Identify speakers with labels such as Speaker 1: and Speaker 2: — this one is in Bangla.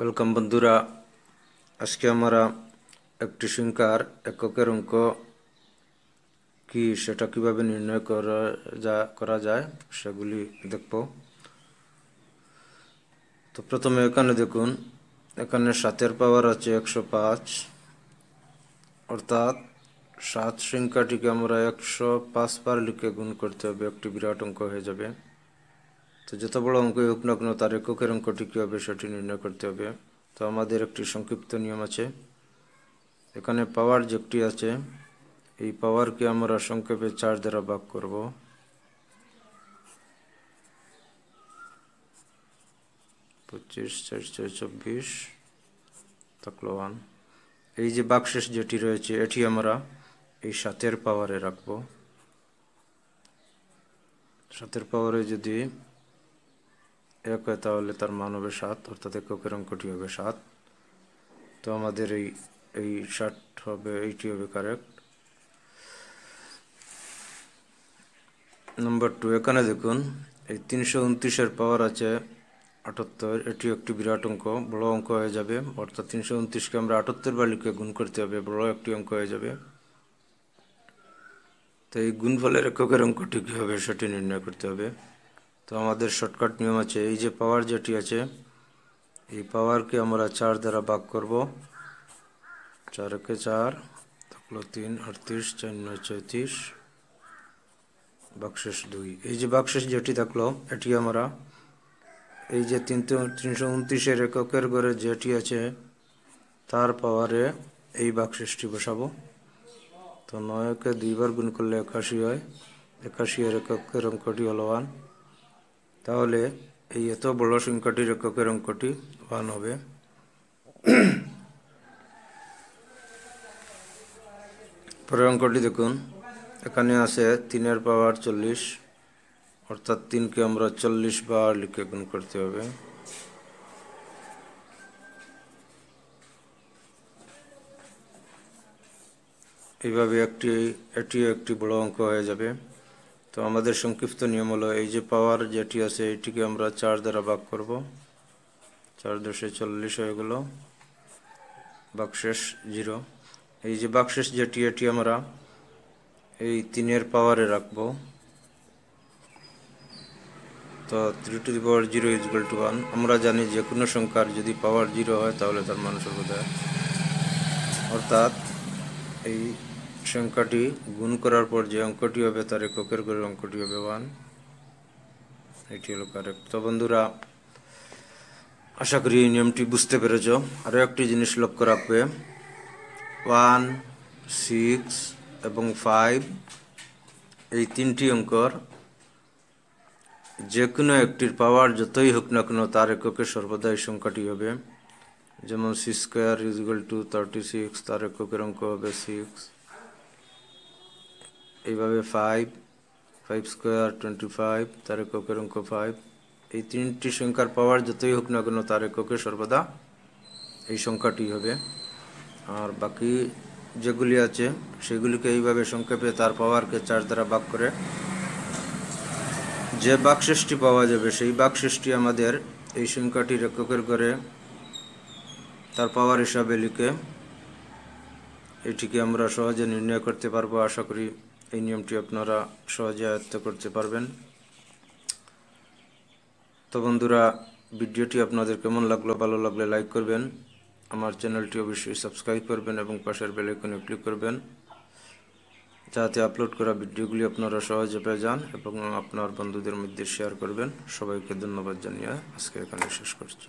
Speaker 1: ওয়েলকাম বন্ধুরা আজকে আমরা একটি সংখ্যার এককের অঙ্ক কি সেটা কিভাবে নির্ণয় করা যা করা যায় সেগুলি দেখব তো প্রথমে এখানে দেখুন এখানে সাতের পাওয়ার আছে একশো পাঁচ অর্থাৎ সাত সংখ্যাটিকে আমরা একশো পাঁচ পার লিখে গুণ করতে হবে একটি বিরাট অঙ্ক হয়ে যাবে তো যত বড় অঙ্কই হোক না কোনো তার এককের অঙ্কটি কী হবে সেটি নির্ণয় করতে হবে তো আমাদের একটি সংক্ষিপ্ত নিয়ম আছে এখানে পাওয়ার যেটি আছে এই পাওয়ারকে আমরা সংক্ষেপে চার দ্বারা ভাগ করব পঁচিশ চারশো চব্বিশ থাকলো ওয়ান এই যে বাক্সেস যেটি রয়েছে এটি আমরা এই সাতের পাওয়ারে রাখব সাতের পাওয়ারে যদি এক হয় তাহলে তার মান হবে সাত অর্থাৎ এককের অঙ্কটি হবে সাত তো আমাদের এই এই ষাট হবে এইটি হবে কারেক্ট নম্বর টু এখানে দেখুন এই তিনশো উনত্রিশের পাওয়ার আছে আটাত্তর এটি একটি বিরাট অঙ্ক বড় অঙ্ক হয়ে যাবে অর্থাৎ তিনশো উনত্রিশকে আমরা আটাত্তর বার লিখে গুণ করতে হবে বড় একটি অঙ্ক হয়ে যাবে তো এই গুণফলের এককের অঙ্কটি কী হবে সেটি নির্ণয় করতে হবে তো আমাদের শর্টকাট নিয়ম আছে এই যে পাওয়ার যেটি আছে এই পাওয়ারকে আমরা চার দ্বারা ভাগ করব চারকে চার থাকলো তিন আটত্রিশ চার নয় চৌত্রিশ বাকশেষ দুই এই যে বাকশেষ যেটি থাকলো এটি আমরা এই যে তিনশো তিনশো উনত্রিশের এককের ঘরে যেটি আছে তার পাওয়ারে এই বাকশেষটি বসাবো তো নয়কে দুইবার গুণ করলে একাশি হয় একাশি এর এককের অঙ্কটি হলো ওয়ান তাহলে এই এত বড় সংখ্যাটির এককের অঙ্কটি ওয়ান হবে পরের অঙ্কটি দেখুন এখানে আছে তিনের পাওয়ার চল্লিশ অর্থাৎ তিনকে আমরা চল্লিশ বার লিখে গুণ করতে হবে এইভাবে একটি এটিও একটি বড় অঙ্ক হয়ে যাবে তো আমাদের সংক্ষিপ্ত নিয়ম হলো এই যে পাওয়ার যেটি আছে এটিকে আমরা চার দ্বারা ভাগ করব চার দুশো চল্লিশ হয়ে গেল বাকশেষ জিরো এই যে বাকশেষ যেটি এটি আমরা এই তিনের পাওয়ারে রাখব তো three to the power zero is to one আমরা জানি যে কোনো সংখ্যার যদি পাওয়ার জিরো হয় তাহলে তার বোধ হয় অর্থাৎ এই সংখ্যাটি গুণ করার পর যে অঙ্কটি হবে তার এককের করে অঙ্কটি হবে ওয়ান এটি হলো কারেক্ট তো বন্ধুরা আশা করি এই নিয়মটি বুঝতে পেরেছ আরও একটি জিনিস লক্ষ্য রাখবে ওয়ান সিক্স এবং ফাইভ এই তিনটি অঙ্কর যে কোনো একটির পাওয়ার যতই হোক না কেন তার এককে সর্বদা এই সংখ্যাটি হবে যেমন সি square is to thirty six তার এককের অঙ্ক হবে সিক্স এইভাবে five five square twenty five তার এককের অঙ্ক ফাইভ এই তিনটি সংখ্যার পাওয়ার যতই হোক না কেন তার এককে সর্বদা এই সংখ্যাটি হবে আর বাকি যেগুলি আছে সেগুলিকে এইভাবে সংক্ষেপে তার পাওয়ারকে চার দ্বারা বাক করে যে বাকশেষটি পাওয়া যাবে সেই বাকশেষটি আমাদের এই সংখ্যাটি এককের ঘরে তার পাওয়ার হিসাবে লিখে এটিকে আমরা সহজে নির্ণয় করতে পারবো আশা করি এই নিয়মটি আপনারা সহজে আয়ত্ত করতে পারবেন তো বন্ধুরা ভিডিওটি আপনাদের কেমন লাগলো ভালো লাগলে লাইক করবেন আমার চ্যানেলটি অবশ্যই সাবস্ক্রাইব করবেন এবং পাশের বেলাইকনে ক্লিক করবেন যাতে আপলোড করা ভিডিওগুলি আপনারা সহজে পেয়ে যান এবং আপনার বন্ধুদের মধ্যে শেয়ার করবেন সবাইকে ধন্যবাদ জানিয়ে আজকে এখানে শেষ করছি